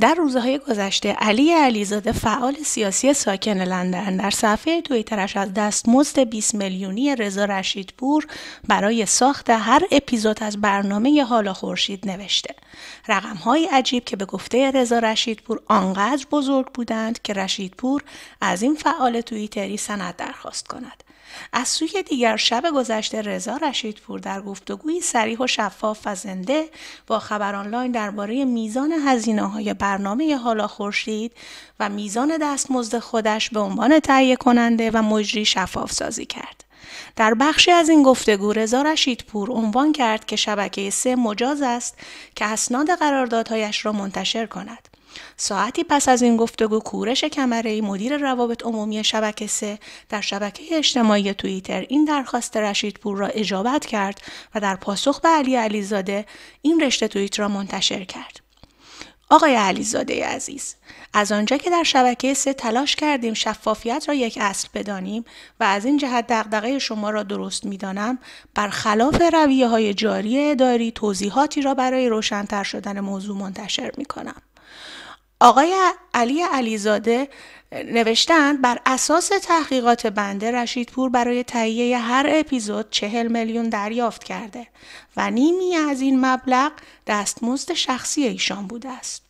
در روزهای گذشته علی علیزاده فعال سیاسی ساکن لندن در صفحه تویترش از دست مزد 20 میلیونی رضا رشیدپور برای ساخت هر اپیزود از برنامه حالا خورشید نوشته رقمهای عجیب که به گفته رضا رشیدپور آنقدر بزرگ بودند که رشیدپور از این فعال توییتری سند درخواست کند از سوی دیگر شب گذشته رضا رشیدپور در گفتگوی سریح و شفاف و زنده با خبر آنلاین درباره میزان هزینه های برنامه حالا خورشید و میزان دستمزد خودش به عنوان تهیه کننده و مجری شفاف سازی کرد. در بخشی از این گفتگو رضا رشیدپور عنوان کرد که شبکه سه مجاز است که اسناد قراردادهایش را منتشر کند ساعتی پس از این گفتگو کورش کمره مدیر روابط عمومی شبکه سه در شبکه اجتماعی توییتر این درخواست پور را اجابت کرد و در پاسخ به علی علیزاده این رشته توییت را منتشر کرد. آقای علیزاده عزیز از آنجا که در شبکه سه تلاش کردیم شفافیت را یک اصل بدانیم و از این جهت دقدقه شما را درست میدانم برخلاف رویه های جاری اداری توضیحاتی را برای روشنتر شدن موضوع منتشر می آقای علی علیزاده نوشتند بر اساس تحقیقات بنده رشیدپور برای تهیه هر اپیزود چهل میلیون دریافت کرده و نیمی از این مبلغ دستمزد شخصی ایشان بوده است.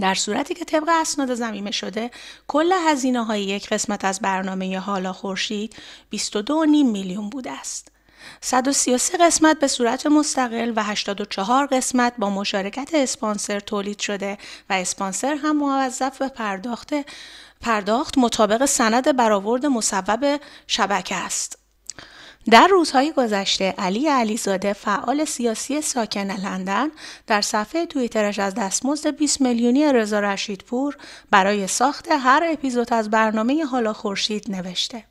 در صورتی که طبق اسناد زمینه شده کل هزینه های یک قسمت از برنامه حالا خورشید 22.5 میلیون بوده است. 133 قسمت به صورت مستقل و 84 قسمت با مشارکت اسپانسر تولید شده و اسپانسر هم موظف به پرداخت پرداخت مطابق سند برآورد مصوب شبکه است. در روزهای گذشته علی علیزاده فعال سیاسی ساکن لندن در صفحه توییترش از دستمزد 20 میلیونی رضا رشیدپور برای ساخت هر اپیزود از برنامه حالا خورشید نوشته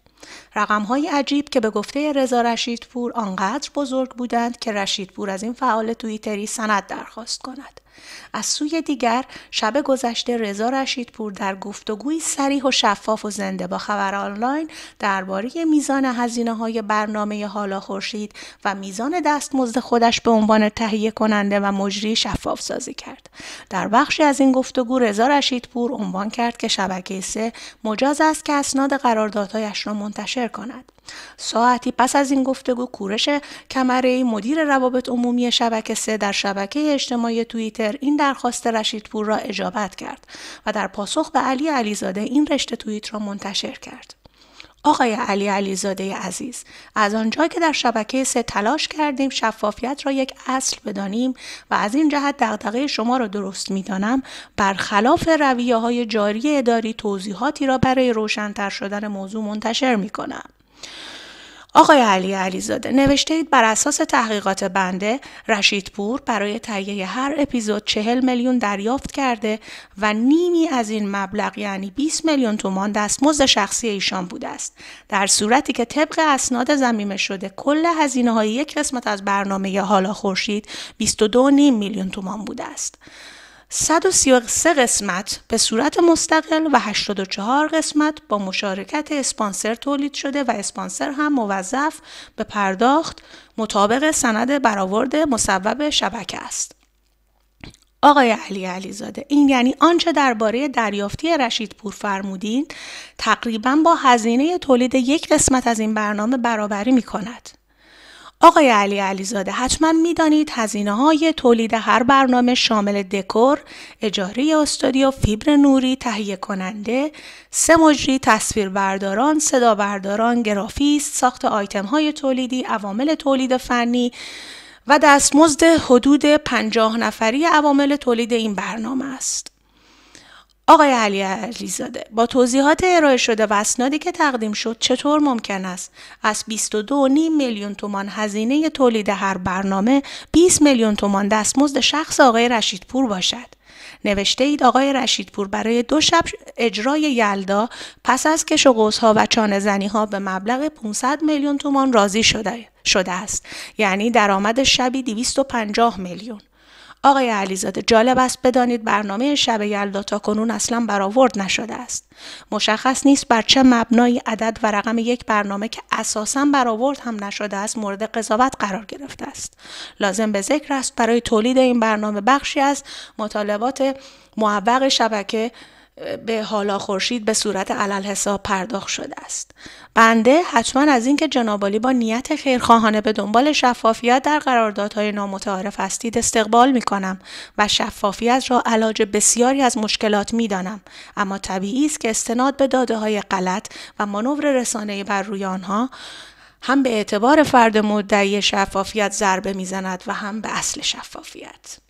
های عجیب که به گفته رضا رشیدپور آنقدر بزرگ بودند که رشیدپور از این فعال توییتری سند درخواست کند از سوی دیگر شب گذشته رضا رشیدپور در گفتگوی سریح و شفاف و زنده با خبر آنلاین درباره میزان هزینه های برنامه حالا خورشید و میزان دستمزد خودش به عنوان تهیه کننده و مجری شفاف سازی کرد در بخشی از این گفتگو رضا رشیدپور عنوان کرد که شبکه سه مجاز است که اسناد قراردادهایش را منتشر کند ساعتی پس از این گفتگو کورش کمره مدیر روابط عمومی شبکه سه در شبکه اجتماعی توییتر این درخواست رشیدپور را اجابت کرد و در پاسخ به علی علیزاده این رشته توییت را منتشر کرد. آقای علی علیزاده عزیز از آنجا که در شبکه سه تلاش کردیم شفافیت را یک اصل بدانیم و از این جهت دقدقه شما را درست میدانم برخلاف رویه های جاری اداری توضیحاتی را برای روشنتر شدن موضوع منتشر می آقای علی علیزاده نوشته اید بر اساس تحقیقات بنده رشیدپور برای تهیه هر اپیزود 40 میلیون دریافت کرده و نیمی از این مبلغ یعنی 20 میلیون تومان دستمزد شخصی ایشان بوده است در صورتی که طبق اسناد زمینه شده کل هزینه های یک قسمت از برنامه حالا خورشید 22.5 میلیون تومان بوده است 133 قسمت به صورت مستقل و 84 قسمت با مشارکت اسپانسر تولید شده و اسپانسر هم موظف به پرداخت مطابق سند برآورد مصوب شبکه است. آقای علی علیزاده این یعنی آنچه درباره دریافتی رشید پور فرمودین تقریبا با هزینه تولید یک قسمت از این برنامه برابری می کند. آقای علی علیزاده حتما میدانید هزینه های تولید هر برنامه شامل دکور، اجاره استودیو، فیبر نوری، تهیه کننده، سه مجری، صدا برداران، گرافیست، ساخت آیتم های تولیدی، عوامل تولید فنی و دستمزد حدود پنجاه نفری عوامل تولید این برنامه است. آقای علی علیزاده با توضیحات ارائه شده و اسنادی که تقدیم شد چطور ممکن است از 22.5 میلیون تومان هزینه تولید هر برنامه 20 میلیون تومان دستمزد شخص آقای رشیدپور باشد نوشته اید آقای رشیدپور برای دو شب اجرای یلدا پس از کش و ها و چانه ها به مبلغ 500 میلیون تومان راضی شده شده است یعنی درآمد شبی 250 میلیون آقای علیزاده جالب است بدانید برنامه شب یلدا تا کنون اصلا برآورد نشده است مشخص نیست بر چه مبنای عدد و رقم یک برنامه که اساسا برآورد هم نشده است مورد قضاوت قرار گرفته است لازم به ذکر است برای تولید این برنامه بخشی از مطالبات معوق شبکه به حالا خورشید به صورت علل حساب پرداخت شده است بنده حتما از اینکه جنابالی با نیت خیرخواهانه به دنبال شفافیت در قراردادهای نامتعارف هستید استقبال می کنم و شفافیت را علاج بسیاری از مشکلات می دانم. اما طبیعی است که استناد به داده های غلط و مانور رسانه بر روی آنها هم به اعتبار فرد مدعی شفافیت ضربه میزند و هم به اصل شفافیت